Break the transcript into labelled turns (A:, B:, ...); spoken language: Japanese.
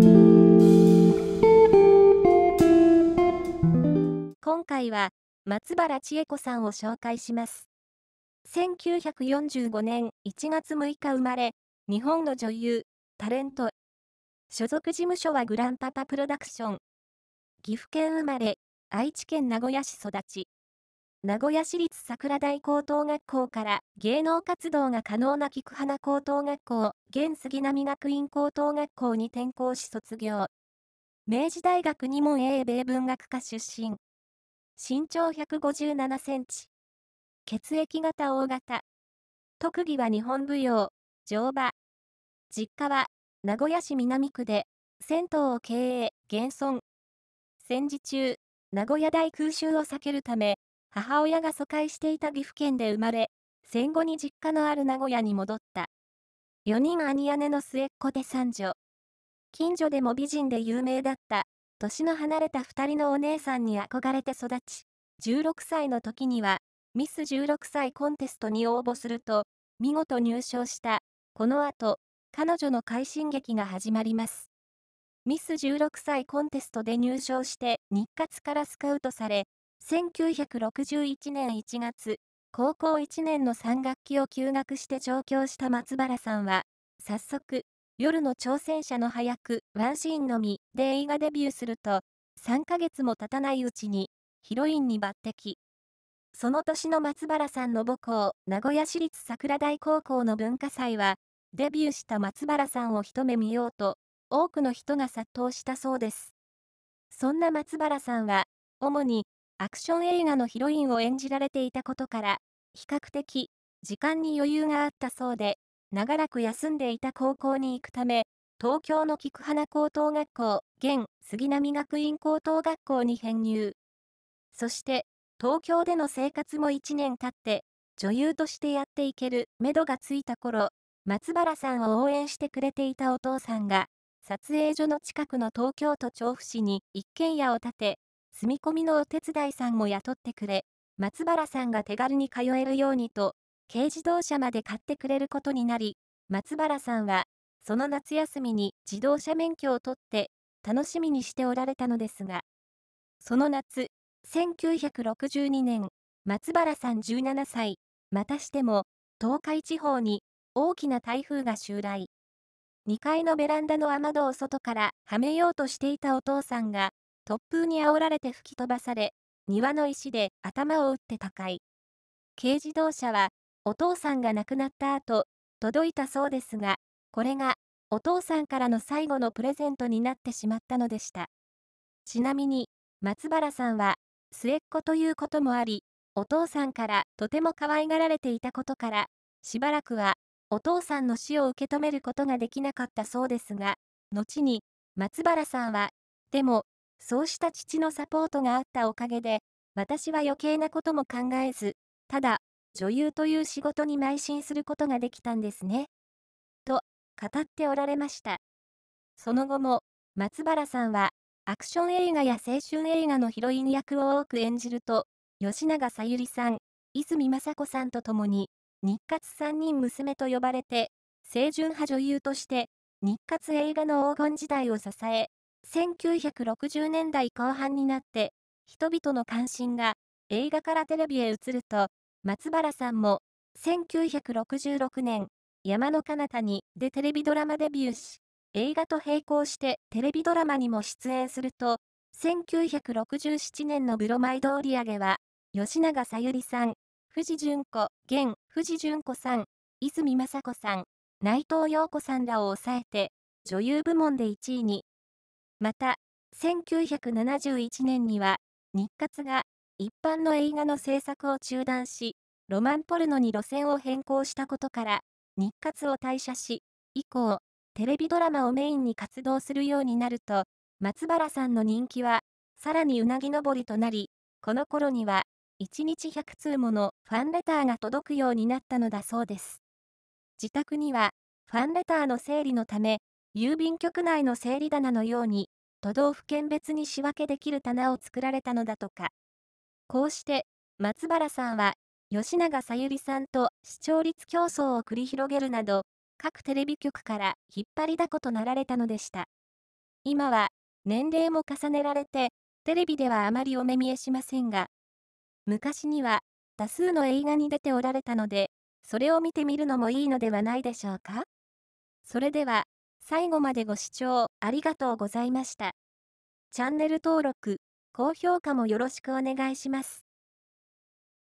A: 今回は松原千恵子さんを紹介します1945年1月6日生まれ日本の女優タレント所属事務所はグランパパプロダクション岐阜県生まれ愛知県名古屋市育ち名古屋市立桜台高等学校から芸能活動が可能な菊花高等学校、現杉並学院高等学校に転校し卒業。明治大学にも英米文学科出身。身長157センチ。血液型 O 型。特技は日本舞踊、乗馬。実家は名古屋市南区で銭湯を経営、現存。戦時中、名古屋大空襲を避けるため、母親が疎開していた岐阜県で生まれ、戦後に実家のある名古屋に戻った。4人兄姉の末っ子で三女。近所でも美人で有名だった、年の離れた2人のお姉さんに憧れて育ち、16歳の時には、ミス16歳コンテストに応募すると、見事入賞した。この後、彼女の快進撃が始まります。ミス16歳コンテストで入賞して日活からスカウトされ、1961年1月、高校1年の3学期を休学して上京した松原さんは、早速、夜の挑戦者の早く、ワンシーンのみで映画デビューすると、3ヶ月も経たないうちに、ヒロインに抜擢。その年の松原さんの母校、名古屋市立桜台高校の文化祭は、デビューした松原さんを一目見ようと、多くの人が殺到したそうです。そんな松原さんは、主にアクション映画のヒロインを演じられていたことから、比較的、時間に余裕があったそうで、長らく休んでいた高校に行くため、東京の菊花高等学校、現杉並学院高等学校に編入。そして、東京での生活も1年経って、女優としてやっていけるめどがついた頃、松原さんを応援してくれていたお父さんが、撮影所の近くの東京都調布市に一軒家を建て、住み込みのお手伝いさんも雇ってくれ、松原さんが手軽に通えるようにと、軽自動車まで買ってくれることになり、松原さんは、その夏休みに自動車免許を取って、楽しみにしておられたのですが、その夏、1962年、松原さん17歳、またしても、東海地方に大きな台風が襲来。2階のベランダの雨戸を外からはめようとしていたお父さんが、突風に煽られて吹き飛ばされ、庭の石で頭を打って他界。軽自動車は、お父さんが亡くなった後、届いたそうですが、これが、お父さんからの最後のプレゼントになってしまったのでした。ちなみに、松原さんは、末っ子ということもあり、お父さんからとても可愛がられていたことから、しばらくは、お父さんの死を受け止めることができなかったそうですが、後に、松原さんは、でも、そうした父のサポートがあったおかげで、私は余計なことも考えず、ただ、女優という仕事に邁進することができたんですね。と、語っておられました。その後も、松原さんは、アクション映画や青春映画のヒロイン役を多く演じると、吉永小百合さん、泉雅子さんと共に、日活三人娘と呼ばれて、清純派女優として、日活映画の黄金時代を支え、1960年代後半になって人々の関心が映画からテレビへ移ると松原さんも1966年山の彼方にでテレビドラマデビューし映画と並行してテレビドラマにも出演すると1967年のブロマイド売り上げは吉永小百合さん藤淳子現藤淳子さん泉雅子さん内藤陽子さんらを抑えて女優部門で1位にまた、1971年には、日活が一般の映画の制作を中断し、ロマンポルノに路線を変更したことから、日活を退社し、以降、テレビドラマをメインに活動するようになると、松原さんの人気は、さらにうなぎ登りとなり、この頃には、1日100通ものファンレターが届くようになったのだそうです。自宅には、ファンレターの整理のため、郵便局内の整理棚のように、都道府県別に仕分けできる棚を作られたのだとか。こうして、松原さんは、吉永さゆりさんと視聴率競争を繰り広げるなど、各テレビ局から引っ張りだことなられたのでした。今は、年齢も重ねられて、テレビではあまりお目見えしませんが、昔には、多数の映画に出ておられたので、それを見てみるのもいいのではないでしょうかそれでは、最後までご視聴ありがとうございました。チャンネル登録、高評価もよろしくお願いします。